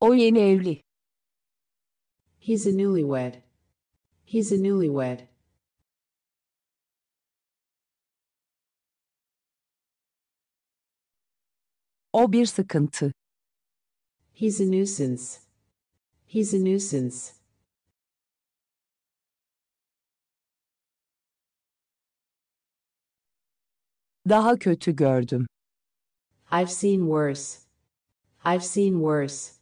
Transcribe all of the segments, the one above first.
O yeni evli. He's a newlywed. He's a newlywed. O bir sıkıntı. He's a nuisance. He's a nuisance. Daha kötü gördüm. I've seen worse. I've seen worse.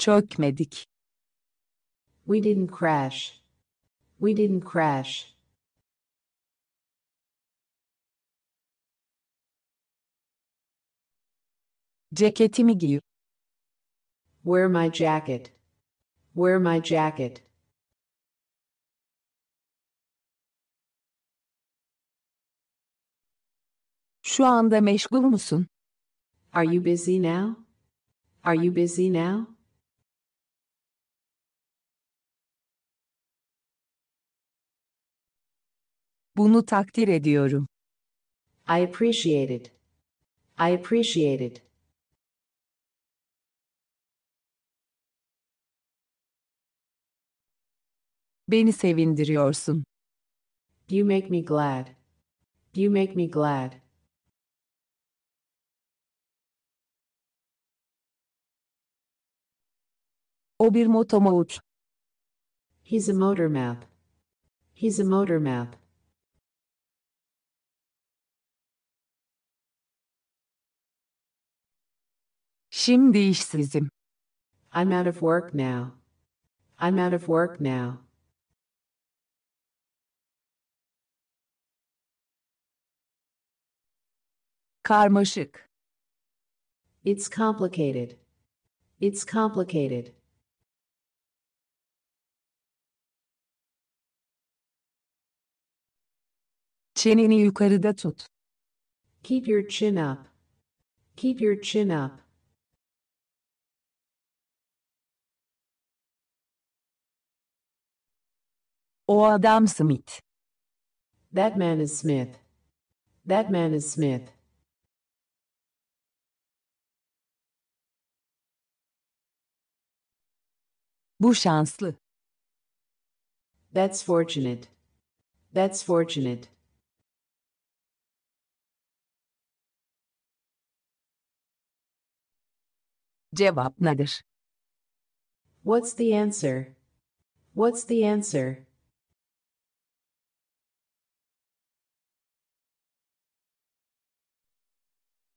Çökmedik. We didn't crash. We didn't crash. Ceketimi giy. Wear my jacket. Wear my jacket. Şu anda meşgul musun? Are you busy now? Are you busy now? Bunu takdir ediyorum. I appreciate it. I appreciate it. Beni sevindiriyorsun. You make me glad. You make me glad. O bir motomouth. He's a motor map. He's a motor map. Şimdi işsizim. I'm out of work now. I'm out of work now. Karmaşık. It's complicated. It's complicated. Çeneni yukarıda tut. Keep your chin up. Keep your chin up. O adam Smith. That man is Smith. That man is Smith. Bu şanslı. That's fortunate. That's fortunate. Cevap nedir? What's the answer? What's the answer?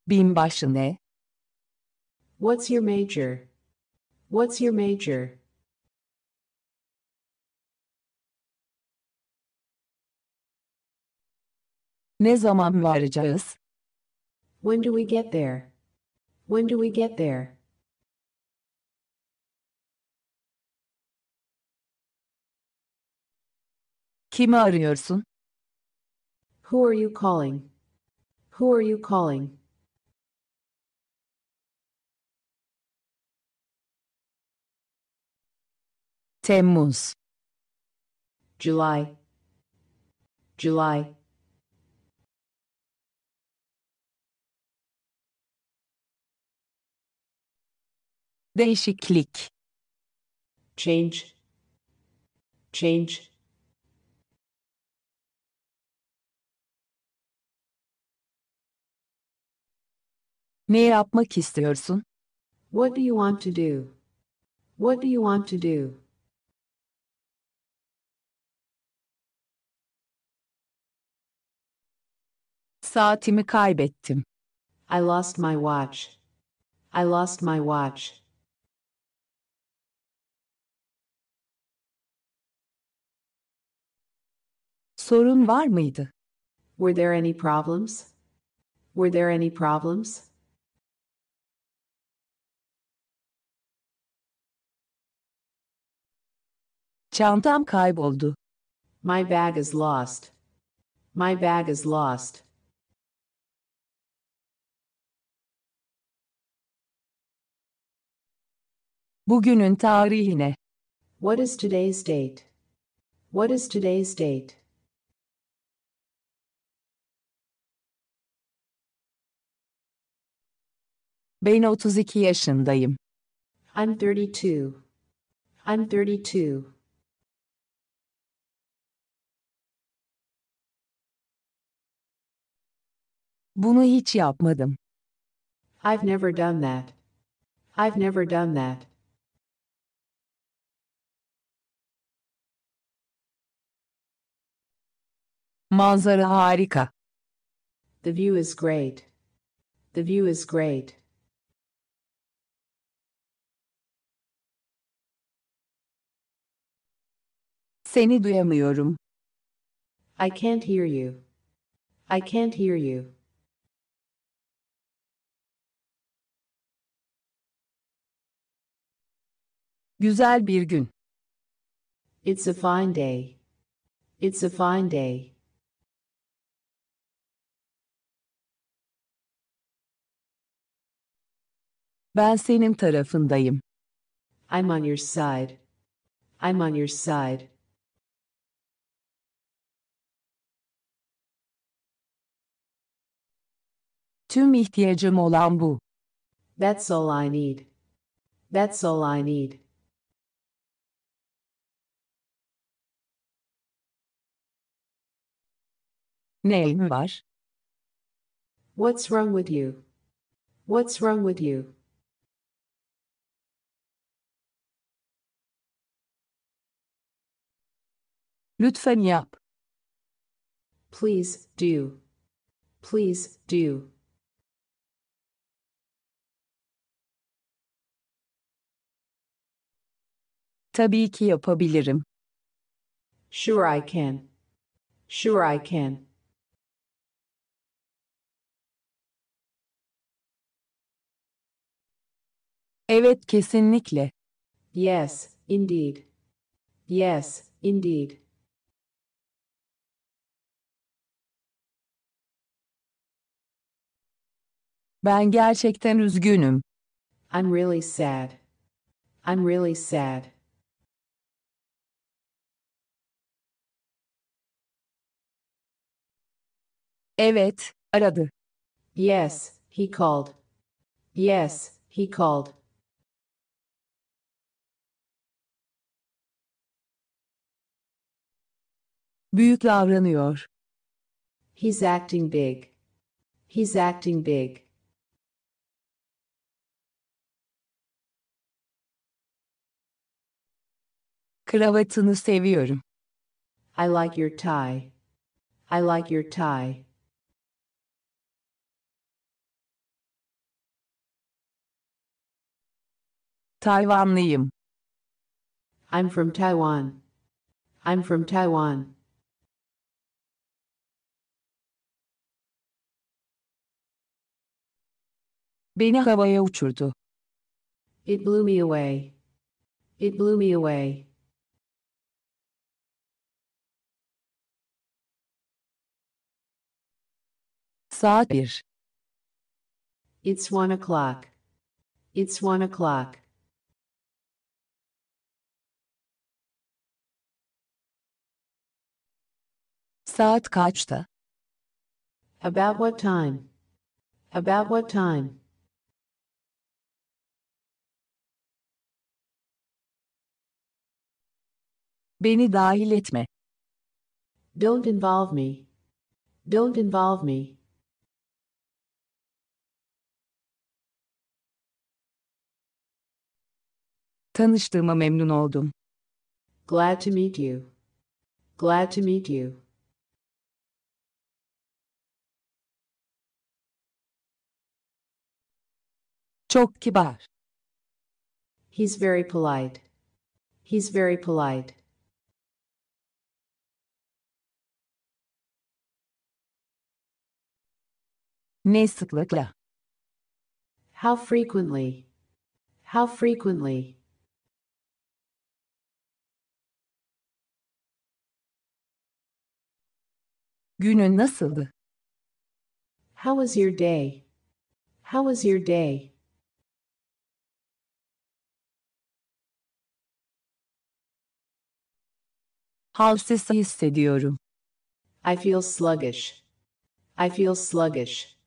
Binbaşı ne? What's your major? What's your major? Ne zaman varacağız? When do we get there? When do we get there? Kimi arıyorsun? Who are you calling? Who are you calling? Temmuz July July Değişiklik Change Change Ne yapmak istiyorsun? What do you want to do? What do you want to do? saatimi kaybettim. I lost my watch. I lost my watch. Sorun var mıydı? Were there any problems? Were there any problems? Çantam kayboldu. My bag is lost. My bag is lost. Bugünün tarihi ne? What is today's date? What is today's date? Ben 32 yaşındayım. I'm 32. I'm 32. Bunu hiç yapmadım. I've never done that. I've never done that. Manzara harika. The view is great. The view is great. Seni duyamıyorum. I can't hear you. I can't hear you. Güzel bir gün. It's a fine day. It's a fine day. Ben senin tarafındayım. I'm on your side. I'm on your side. Tüm ihtiyacım olan bu. That's all I need. That's all I need. Neyin var? What's wrong with you? What's wrong with you? Lütfen yap. Please do. Please do. Tabii ki yapabilirim. Sure I can. Sure I can. Evet kesinlikle. Yes, indeed. Yes, indeed. Ben gerçekten üzgünüm. I'm really sad. I'm really sad. Evet, aradı. Yes, he called. Yes, he called. Büyük davranıyor. He's acting big. He's acting big. Kravatını seviyorum. I like your tie. I like your tie. Tayvanlıyım. I'm from Taiwan. I'm from Taiwan. Beni havaya uçurdu. It blew me away. It blew me away. Saat bir. It's one o'clock. It's one o'clock. Saat kaçta? About what time? About what time? Beni dahil etme. Don't involve me. Don't involve me. Tanıştığıma memnun oldum. Glad to meet you. Glad to meet you. Çok kibar. He's very polite. He's very polite. Ne sıklıkla? How frequently? How frequently? Günün nasıldı? How was your day? How was your day? Halsiz hissediyorum. I feel sluggish. I feel sluggish.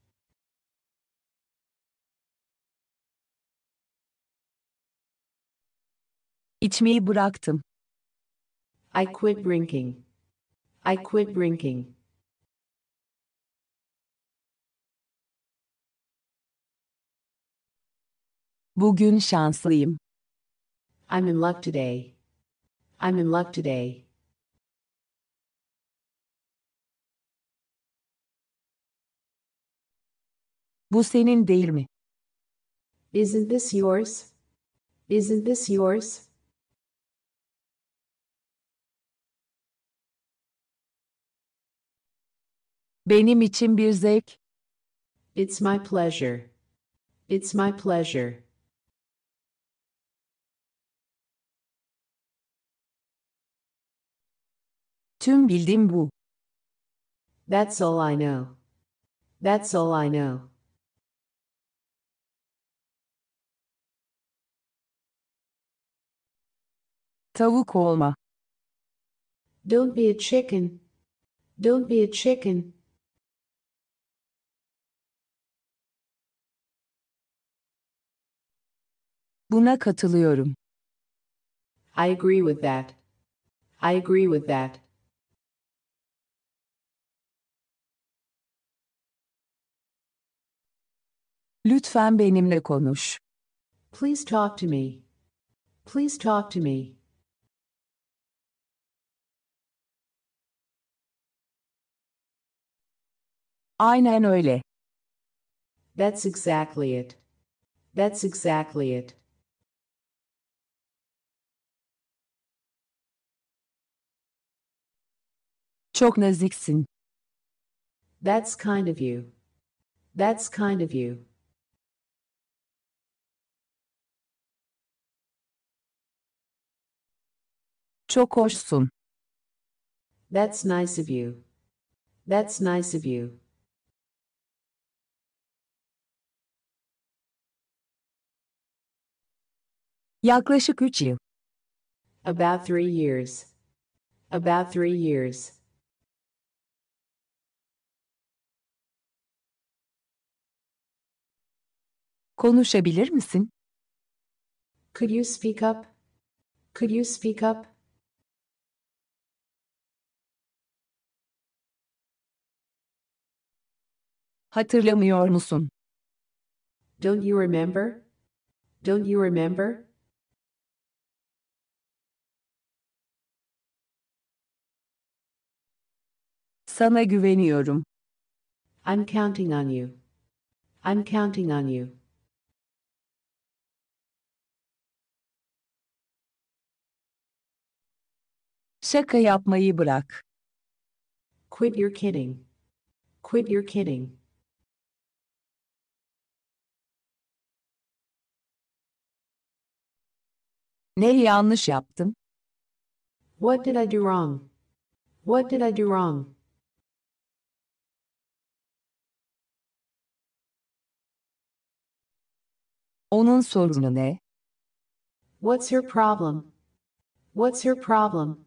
İçmeyi bıraktım. I quit drinking. I quit drinking. Bugün şanslıyım. I'm in luck today. I'm in luck today. Bu senin değil mi? Isn't this yours? Isn't this yours? Benim için bir zevk. It's my pleasure. It's my pleasure. Tüm bildiğim bu. That's all I know. That's all I know. Tavuk olma. Don't be a chicken. Don't be a chicken. Buna katılıyorum. I agree with that. I agree with that. Lütfen benimle konuş. Please talk to me. Please talk to me. Aynen öyle. That's exactly it. That's exactly it. Çok naziksin. That's kind of you. That's kind of you. Çok hoşsun. That's nice of you. That's nice of you. Yaklaşık 3 yıl. About three years. About three years. Konuşabilir misin? Could you speak up? Could you speak up? Hatırlamıyor musun? Don't you remember? Don't you remember? Sana güveniyorum. I'm counting on you. I'm counting on you. Şaka yapmayı bırak. Quit your kidding. Quit your kidding. Ne yanlış yaptım? What did I do wrong? What did I do wrong? Onun sorunu ne? What's your problem? What's your problem?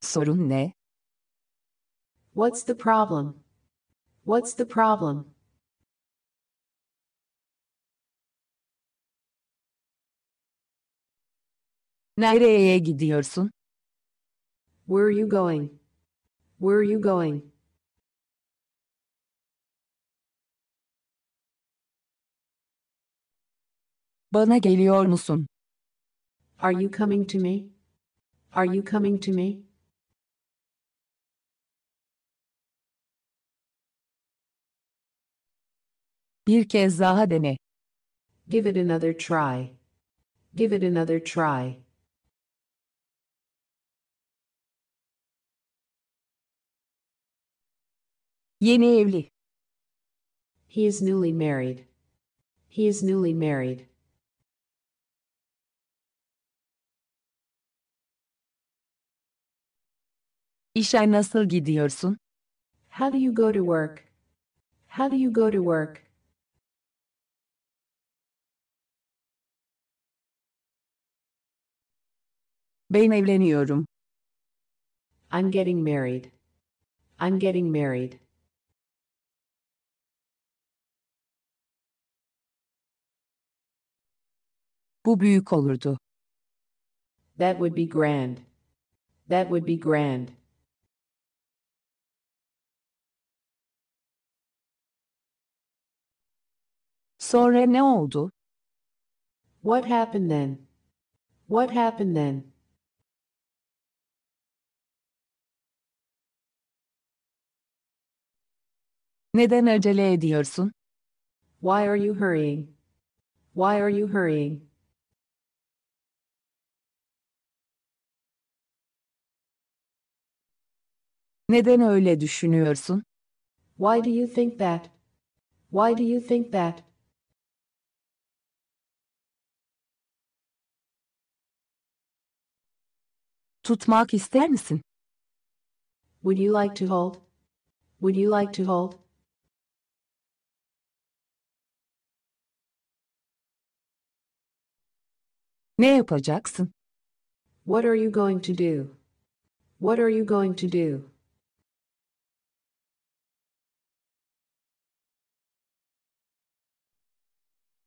Sorun ne? What's the problem? What's the problem? Nereye gidiyorsun? Where are you going? Where are you going? Bana geliyor musun? Are you coming to me? Are you coming to me? Bir kez daha dene. Give it another try. Give it another try. Yeni evli. He is newly married. He is newly married. İşe nasıl gidiyorsun? How do you go to work? How do you go to work? Ben evleniyorum. I'm getting married. I'm getting married. Bu büyük olurdu. That would be grand. That would be grand. Sonra ne oldu? What happened then? What happened then? Neden acele ediyorsun? Why are you hurrying? Why are you hurrying? Neden öyle düşünüyorsun? Why do you think that? Why do you think that? Tutmak ister misin? Would you like to hold? Would you like to hold? Ne yapacaksın? What are you going to do? What are you going to do?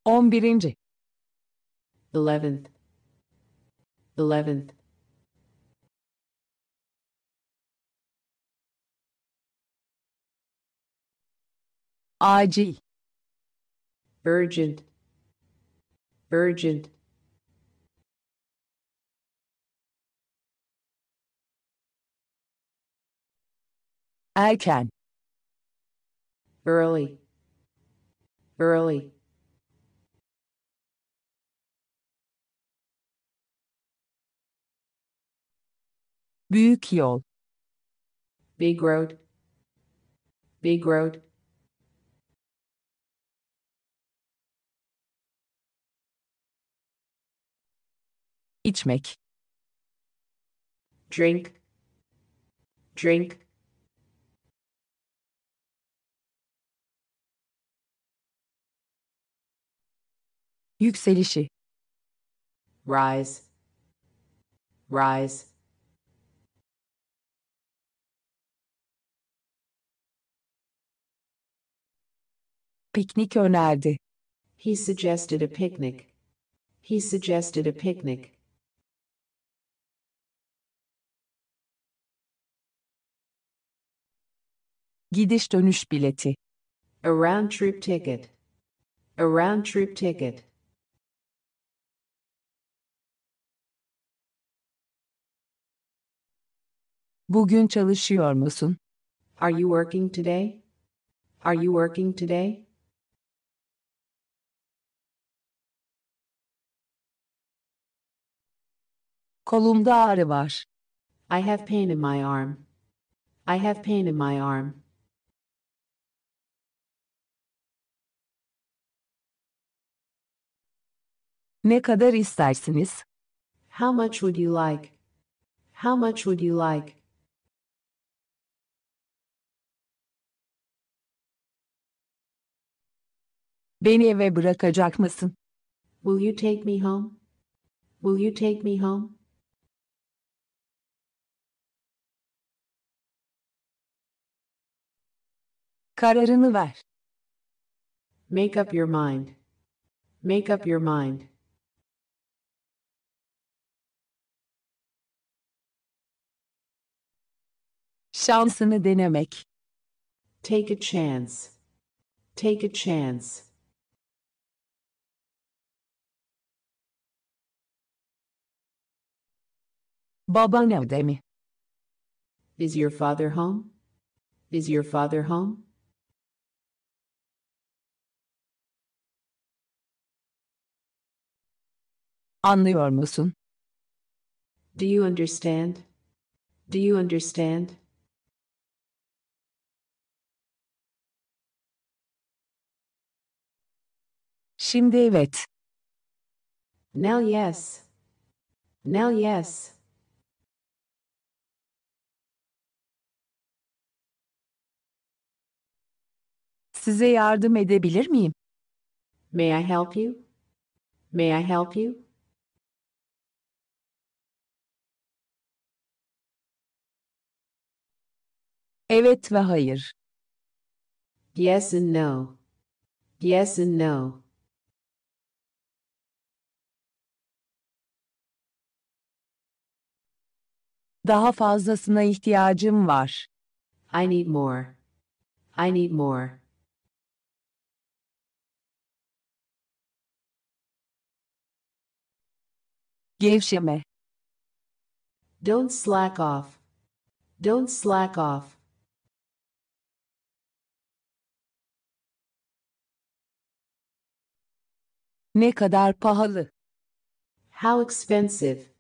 11. 11th 11th acil urgent urgent erken early early Büyük yol. Big road. Big road. İçmek. Drink. Drink. Yükselişi. Rise. Rise. Piknik önerdi. He suggested a picnic. He suggested a picnic. Gidiş dönüş bileti. A round trip ticket. A round trip ticket. Bugün çalışıyor musun? Are you working today? Are you working today? Kolumda ağrı var. I have pain in my arm. I have pain in my arm. Ne kadar istersiniz? How much would you like? How much would you like? Beni eve bırakacak mısın? Will you take me home? Will you take me home? Kararını ver. Make up your mind. Make up your mind. Şansını denemek. Take a chance. Take a chance. Baban evde mi? Is your father home? Is your father home? Anlıyor musun? Do you understand? Do you understand? Şimdi evet. Now yes. Now yes. Size yardım edebilir miyim? May I help you? May I help you? Evet ve hayır. Yes and no. Yes and no. Daha fazlasına ihtiyacım var. I need more. I need more. Gevşeme. Don't slack off. Don't slack off. Ne kadar pahalı. How expensive.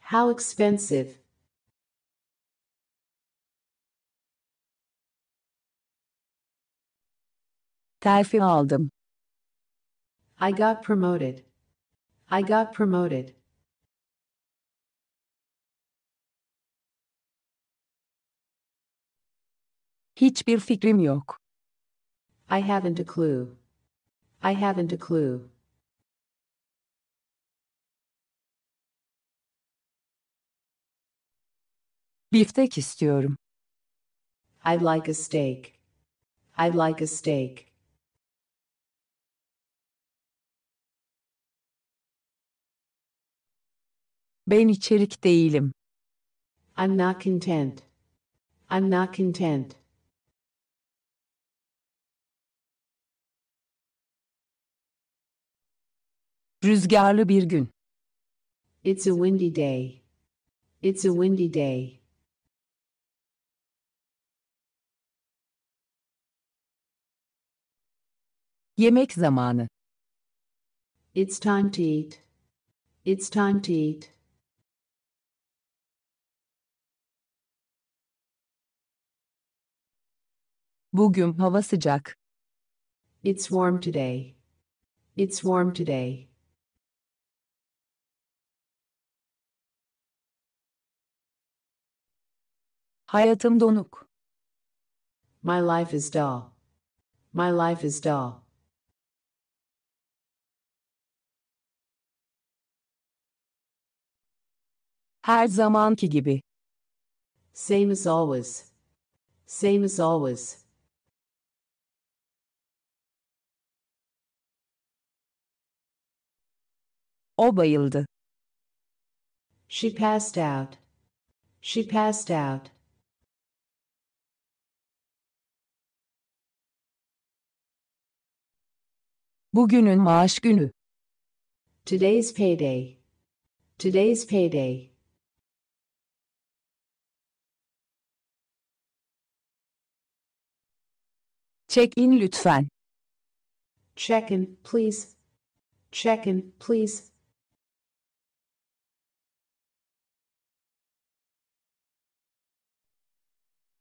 How expensive. Terfi aldım. I got promoted. I got promoted. Hiçbir fikrim yok. I haven't a clue. I haven't a clue. Biftek istiyorum. I'd like a steak. I'd like a steak. Ben içerik değilim. I'm not content. I'm not content. Rüzgarlı bir gün. It's a windy day. It's a windy day. Yemek zamanı. It's time to eat. It's time to eat. Bugün hava sıcak. It's warm today. It's warm today. Hayatım donuk. My life is dull. My life is dull. Her zamanki gibi. Same as always. Same as always. O bayıldı. She passed out. She passed out. Bugünün maaş günü. Today's payday. Today's payday. Check in lütfen. Check in, please. Check in, please.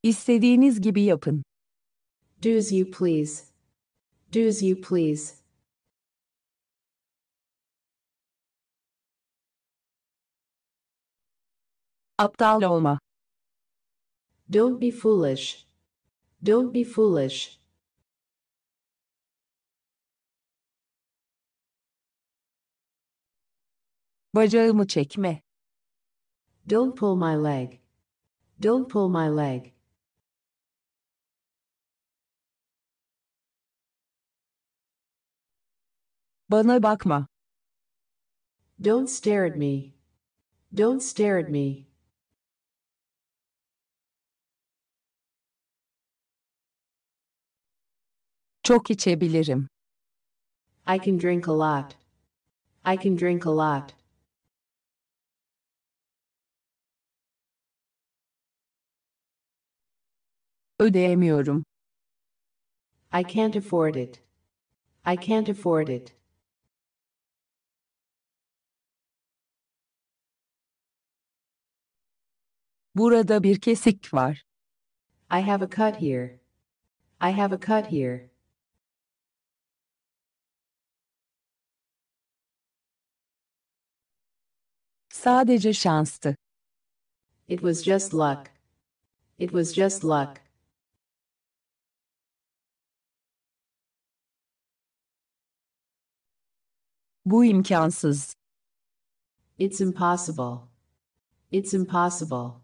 İstediğiniz gibi yapın. Do as you please. Do as you please. Aptal olma. Don't be foolish. Don't be foolish. Bacağımı çekme. Don't pull my leg. Don't pull my leg. Bana bakma. Don't stare at me. Don't stare at me. Çok içebilirim. I can drink a lot. I can drink a lot. Ödeyemiyorum. I can't afford it. I can't afford it. Burada bir kesik var. I have a cut here. I have a cut here. Sadece şanstı. It was just luck. It was just luck. Bu imkansız. It's impossible. It's impossible.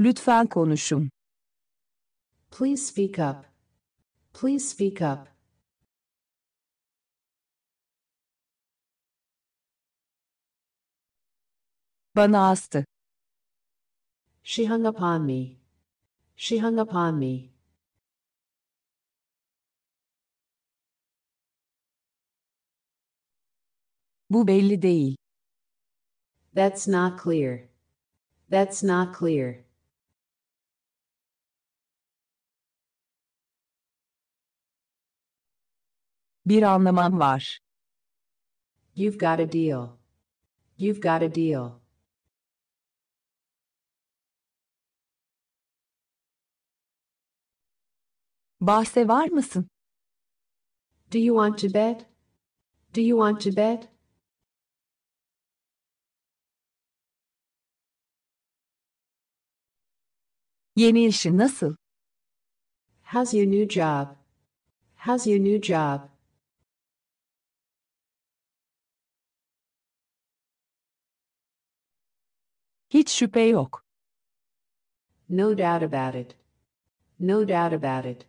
Lütfen konuşun. Please speak up. Please speak up. Bana astı. She hung upon me. She hung upon me. Bu belli değil. That's not clear. That's not clear. Bir anlamam var. You've got a deal. You've got a deal. Bahse var mısın? Do you want to bet? Do you want to bet? Yeni işi nasıl? How's your new job? How's your new job? Hiç şüphe yok. No doubt about it. No doubt about it.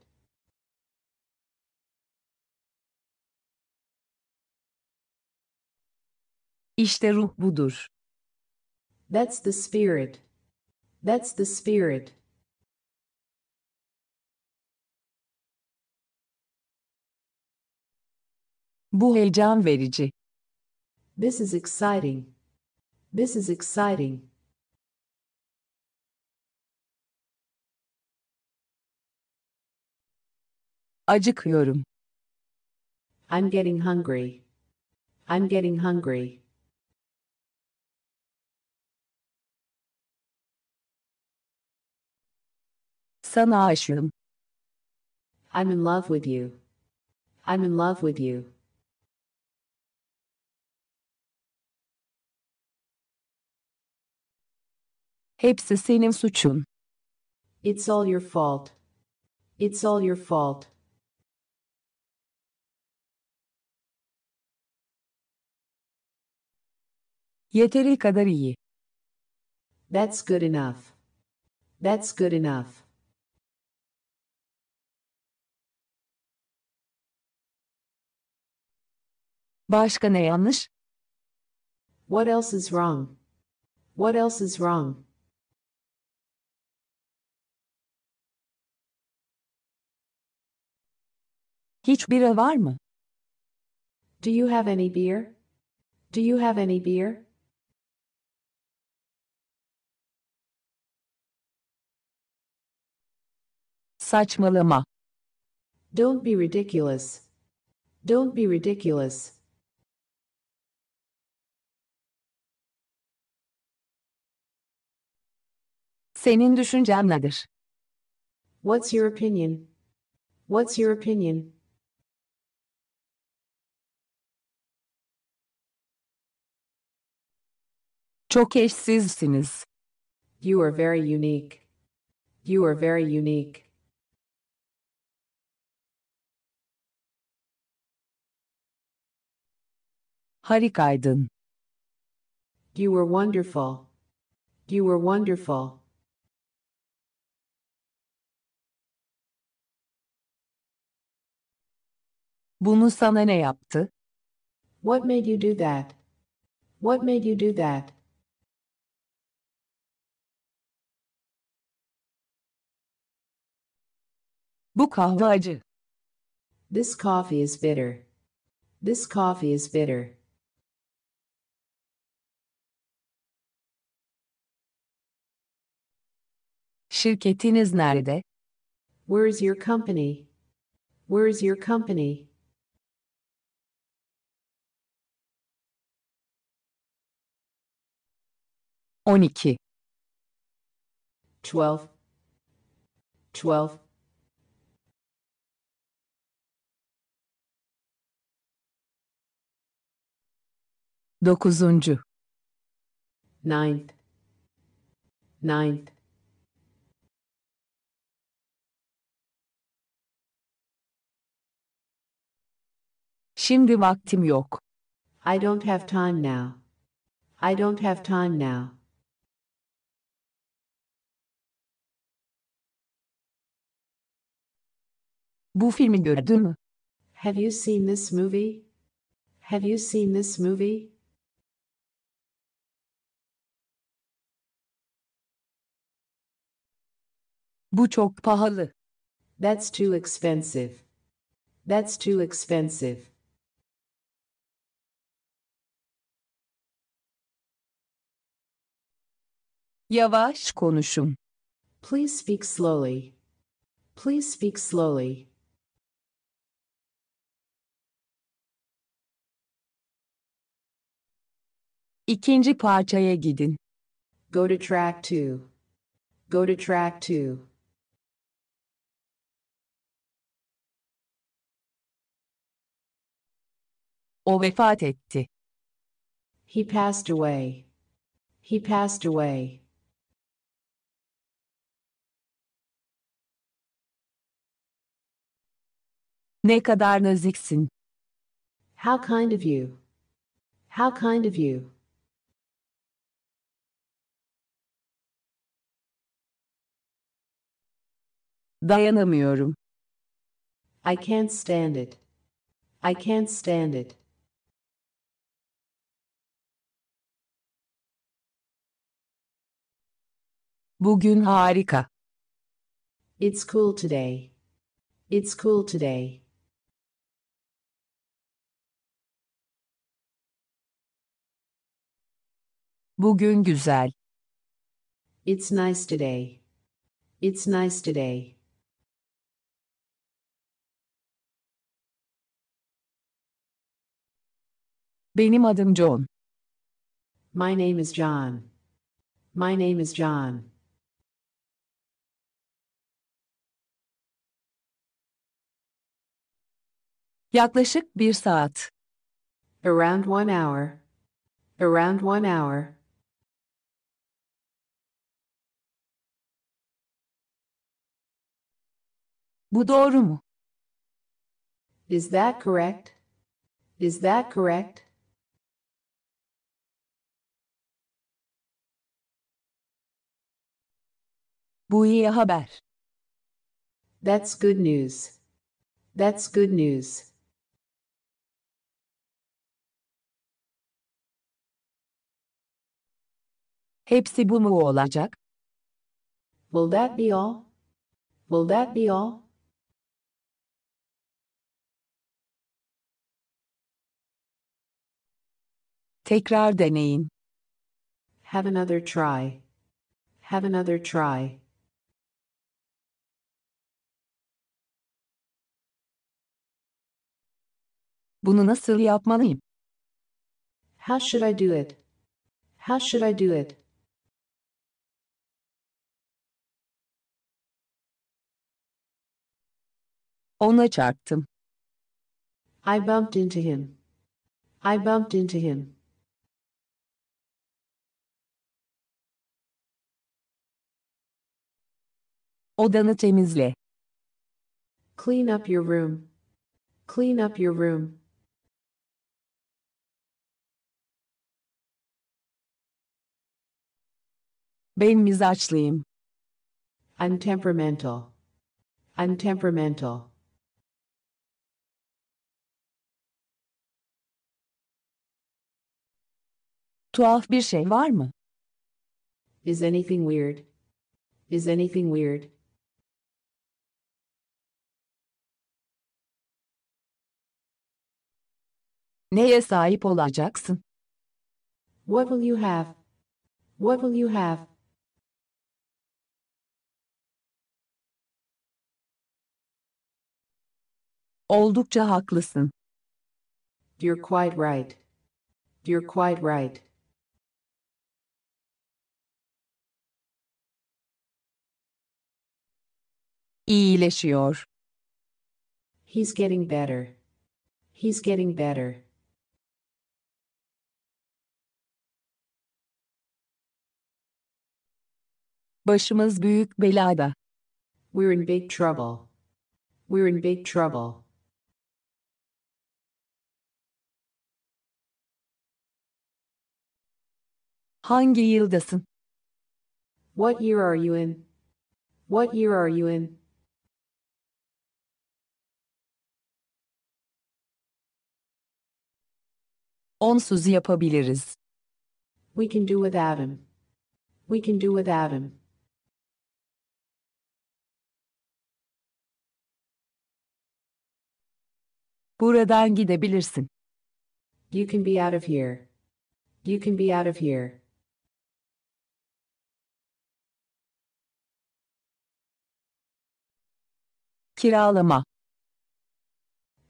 İşte ruh budur. That's the spirit. That's the spirit. Bu heyecan verici. This is exciting. This is exciting. Acıkıyorum. I'm getting hungry. I'm getting hungry. Sana aşığım. I'm in love with you. I'm in love with you. Hepsi senin suçun. It's all your fault. It's all your fault. Yeteri kadar iyi. That's good enough. That's good enough. Başka ne yanlış? What else is wrong? What else is wrong? Hiç bira var mı? Do you have any beer? Do you have any beer? Saçmalama. Don't be ridiculous. Don't be ridiculous. Senin düşüncen nedir? What's your opinion? What's your opinion? Çok eşsizsiniz. You are very unique. You are very unique. Harikaydın. You were wonderful. You were wonderful. Bunu sana ne yaptı? What made you do that? What made you do that? Bu kahve acı. This coffee is bitter. This coffee is bitter. Şirketiniz nerede? Where is your company? Where is your company? On iki. Twelve. Twelve. Dokuzuncu. Ninth. Ninth. Şimdi vaktim yok. I don't have time now. I don't have time now. Bu filmi gördün mü? Have you seen this movie? Have you seen this movie? Bu çok pahalı. That's too expensive. That's too expensive. Yavaş konuşun. Please speak slowly. Please speak slowly. İkinci parçaya gidin. Go to track 2. Go to track 2. O vefat etti. He passed away. He passed away. Ne kadar naziksin. How kind of you. How kind of you. Dayanamıyorum. I can't stand it. I can't stand it. Bugün harika. It's cool today. It's cool today. Bugün güzel. It's nice today. It's nice today. Benim adım John. My name is John. My name is John. Yaklaşık bir saat. Around one hour. Around one hour. Bu doğru mu? Is that correct? Is that correct? Bu iyi haber. That's good news. That's good news. Hepsi bu mu olacak? Will that be all? Will that be all? Tekrar deneyin. Have another try. Have another try. Bunu nasıl yapmalıyım? How should I do it? How should I do it? Ona çarptım. I bumped into him. I bumped into him. Odanı temizle. Clean up your room. Clean up your room. Ben mizaçlıyım. I'm temperamental. I'm temperamental. Tuhaf bir şey var mı? Is anything weird? Is anything weird? Neye sahip olacaksın? What will you have? What will you have? Oldukça haklısın. You're quite right. You're quite right. İyileşiyor. He's getting better. He's getting better. Başımız büyük belada. We're in big trouble. We're in big trouble. Hangi yıldasın? What year are you in? What year are you in? Onsuz yapabiliriz. We can do without him. We can do without him. Buradan gidebilirsin. You can be out of here. You can be out of here. Kiralama.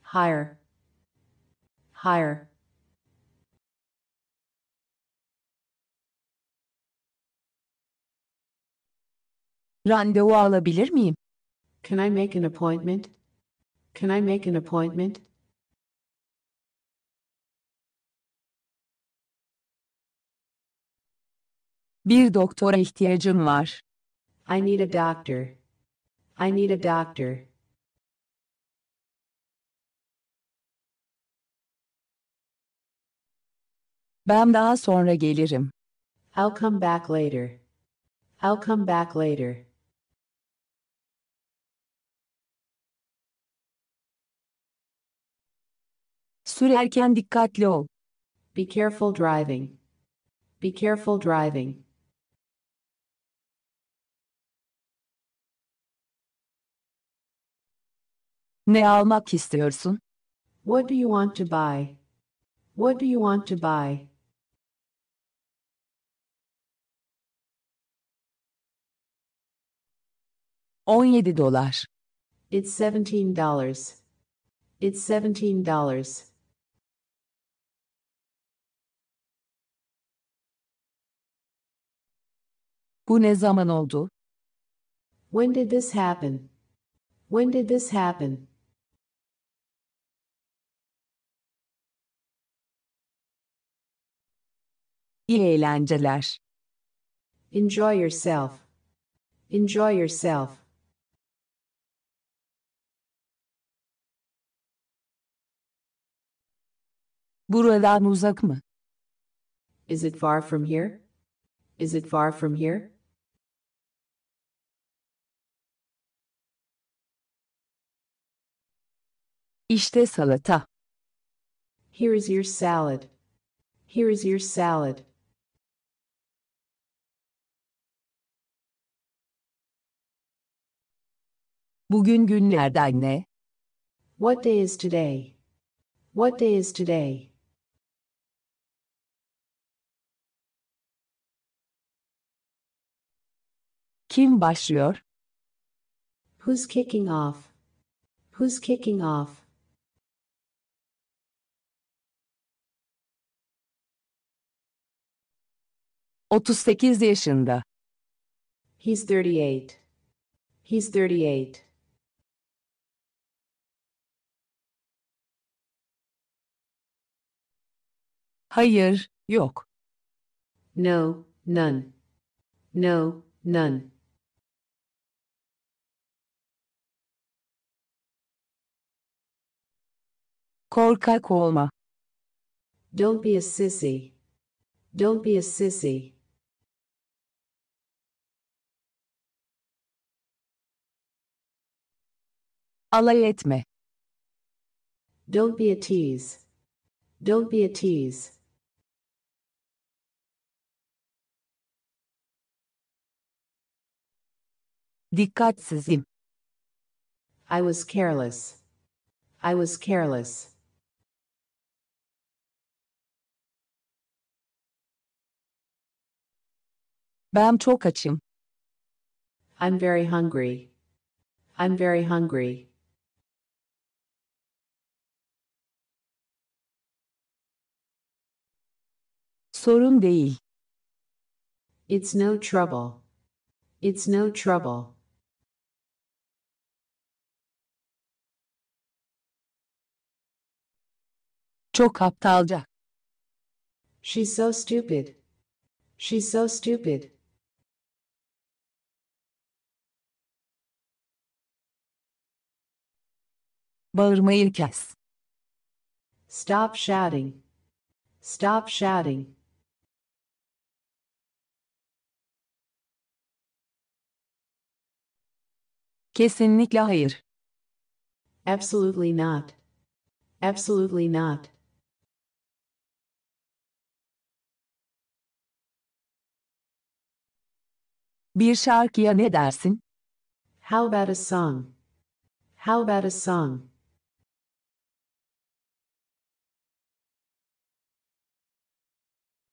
Hire. Hire. Randevu alabilir miyim? Can I make an appointment? Can I make an appointment? Bir doktora ihtiyacım var. I need a doctor. I need a doctor. Ben daha sonra gelirim. I'll come back later. I'll come back later. Sürerken dikkatli ol. Be careful driving. Be careful driving. Ne almak istiyorsun? What do you want to buy? What do you want to buy? On yedi dolar. It's seventeen dollars. It's seventeen dollars. Bu ne zaman oldu? When did this happen? When did this happen? İyi eğlenceler. Enjoy yourself. Enjoy yourself. Buradan uzak mı? Is it far from here? Is it far from here? İşte salata. Here is your salad. Here is your salad. Bugün günlerden ne? What day is today? What day is today? Kim başlıyor? Who's kicking off? Who's kicking off? 38 yaşında. He's 38. He's 38. Hayır, yok. No, none. No, none. Korkak olma. Don't be a sissy. Don't be a sissy. Alay etme. Don't be a tease. Don't be a tease. Dikkatsizim. I was careless. I was careless. Ben çok açım. I'm very hungry. I'm very hungry. Sorun değil. It's no trouble. It's no trouble. Çok aptalca. She's so stupid. She's so stupid. Bağırmayı kes. Stop shouting. Stop shouting. Kesinlikle hayır. Absolutely not. Absolutely not. Bir şarkıya ne dersin? How about a song? How about a song?